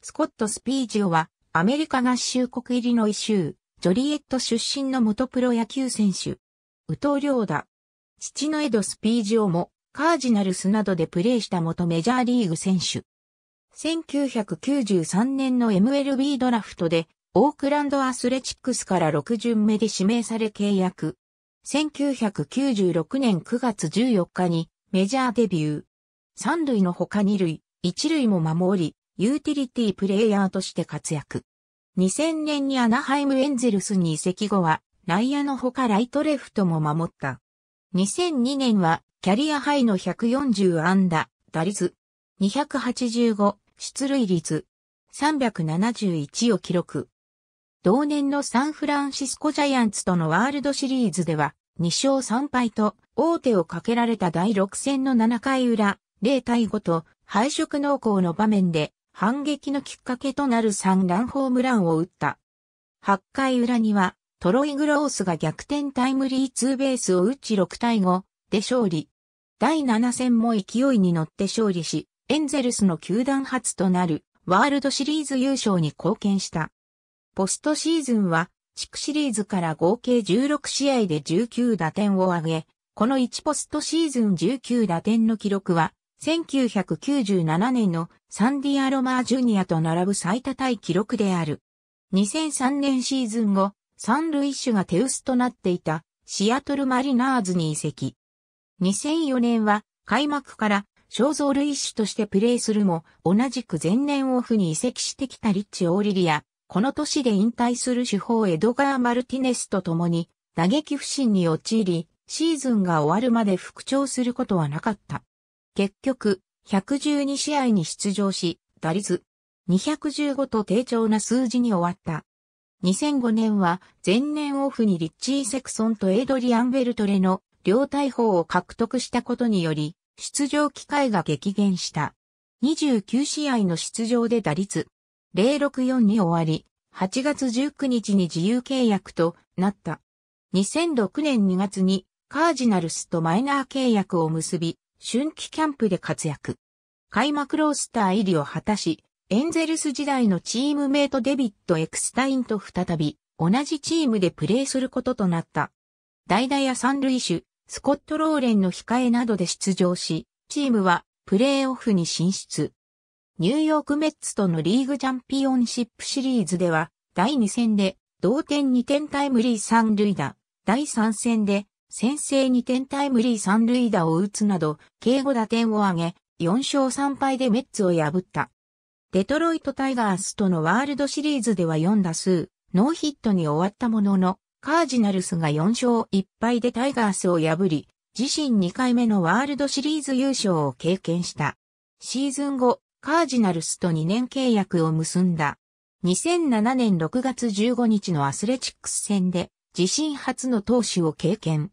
スコット・スピージオは、アメリカ合衆国入りのイ州、ジョリエット出身の元プロ野球選手。宇藤良だ。父のエド・スピージオも、カージナルスなどでプレーした元メジャーリーグ選手。1993年の MLB ドラフトで、オークランドアスレチックスから6巡目で指名され契約。1996年9月14日にメジャーデビュー。三塁の他二塁、一塁も守り、ユーティリティプレイヤーとして活躍。2000年にアナハイムエンゼルスに移籍後は、内野のほかライトレフトも守った。2002年は、キャリアハイの140安打、打率、285、出塁率、371を記録。同年のサンフランシスコジャイアンツとのワールドシリーズでは、2勝3敗と、大手をかけられた第6戦の7回裏、0対5と、敗色濃厚の場面で、反撃のきっかけとなる3ランホームランを打った。8回裏には、トロイ・グロースが逆転タイムリーツーベースを打ち6対5で勝利。第7戦も勢いに乗って勝利し、エンゼルスの球団初となるワールドシリーズ優勝に貢献した。ポストシーズンは、地区シリーズから合計16試合で19打点を挙げ、この1ポストシーズン19打点の記録は、1997年のサンディア・ロマー・ジュニアと並ぶ最多タイ記録である。2003年シーズン後、三塁手が手薄となっていたシアトルマリナーズに移籍。2004年は開幕から肖像類ュとしてプレーするも、同じく前年オフに移籍してきたリッチ・オーリリア、この年で引退する主砲エドガー・マルティネスと共に打撃不振に陥り、シーズンが終わるまで復調することはなかった。結局、112試合に出場し、打率215と低調な数字に終わった。2005年は前年オフにリッチー・セクソンとエイドリアン・ベルトレの両大砲を獲得したことにより、出場機会が激減した。29試合の出場で打率064に終わり、8月19日に自由契約となった。2006年2月にカージナルスとマイナー契約を結び、春季キャンプで活躍。開幕ロースター入りを果たし、エンゼルス時代のチームメイトデビッド・エクスタインと再び、同じチームでプレーすることとなった。代打や三塁手、スコット・ローレンの控えなどで出場し、チームはプレーオフに進出。ニューヨークメッツとのリーグチャンピオンシップシリーズでは、第2戦で同点2点タイムリー三塁打、第3戦で先制2点タイムリー三塁打を打つなど、敬語打点を挙げ、4勝3敗でメッツを破った。デトロイトタイガースとのワールドシリーズでは4打数、ノーヒットに終わったものの、カージナルスが4勝1敗でタイガースを破り、自身2回目のワールドシリーズ優勝を経験した。シーズン後、カージナルスと2年契約を結んだ。2007年6月15日のアスレチックス戦で、自身初の投手を経験。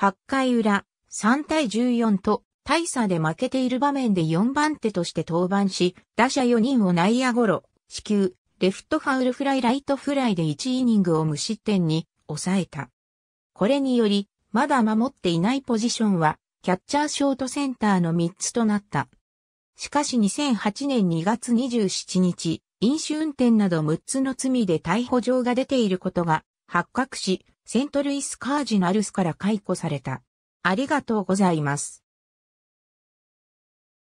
8回裏、3対14と、大差で負けている場面で4番手として登板し、打者4人を内野ゴロ、死球、レフトファウルフライライトフライで1イニングを無失点に抑えた。これにより、まだ守っていないポジションは、キャッチャーショートセンターの3つとなった。しかし2008年2月27日、飲酒運転など6つの罪で逮捕状が出ていることが発覚し、セントルイスカージナルスから解雇された。ありがとうございます。